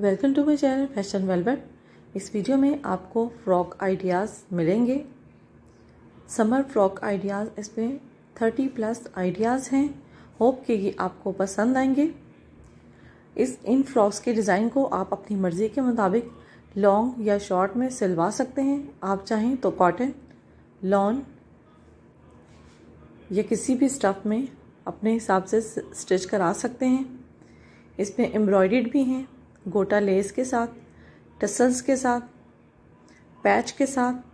welcome to my channel fashion velvet इस video में आपको फ्रॉक आइडियाज़ मिलेंगे समर फ्रॉक आइडियाज़ इसमें थर्टी प्लस आइडियाज़ हैं होप कि ये आपको पसंद आएंगे इस इन फ्रॉक्स के डिज़ाइन को आप अपनी मर्ज़ी के मुताबिक लॉन्ग या शॉर्ट में सिलवा सकते हैं आप चाहें तो कॉटन लॉन या किसी भी स्टफ़ में अपने हिसाब से स्टिच करा सकते हैं इसमें एम्ब्रॉयड भी हैं गोटा लेस के साथ टसल्स के साथ पैच के साथ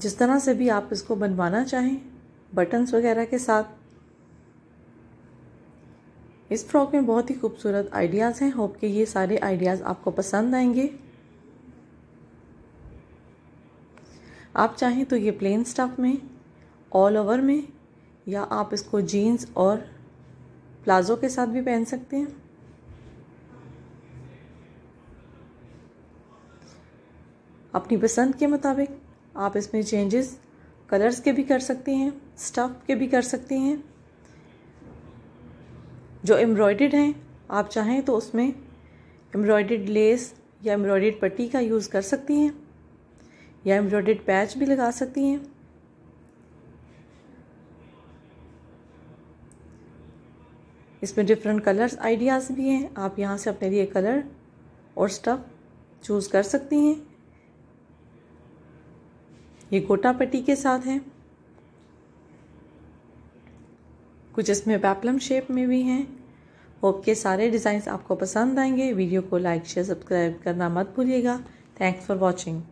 जिस तरह से भी आप इसको बनवाना चाहें बटन्स वगैरह के साथ इस फ्रॉक में बहुत ही खूबसूरत आइडियाज़ हैं होप कि ये सारे आइडियाज़ आपको पसंद आएंगे आप चाहें तो ये प्लेन स्टफ में ऑल ओवर में या आप इसको जीन्स और प्लाज़ो के साथ भी पहन सकते हैं अपनी पसंद के मुताबिक आप इसमें चेंजेस कलर्स के भी कर सकते हैं स्टफ़ के भी कर सकते हैं जो एम्ब्रॉयड हैं आप चाहें तो उसमें एम्ब्रॉयड लेस या एम्ब्रॉयड पट्टी का यूज़ कर सकती हैं या एम्ब्रॉयड पैच भी लगा सकती हैं इसमें डिफरेंट कलर्स आइडियाज़ भी हैं आप यहाँ से अपने लिए कलर और स्टफ़ चूज़ कर सकती हैं ये गोटा पट्टी के साथ हैं कुछ इसमें पैपलम शेप में भी हैं होप के सारे डिज़ाइंस आपको पसंद आएंगे वीडियो को लाइक शेयर सब्सक्राइब करना मत भूलिएगा थैंक्स फॉर वॉचिंग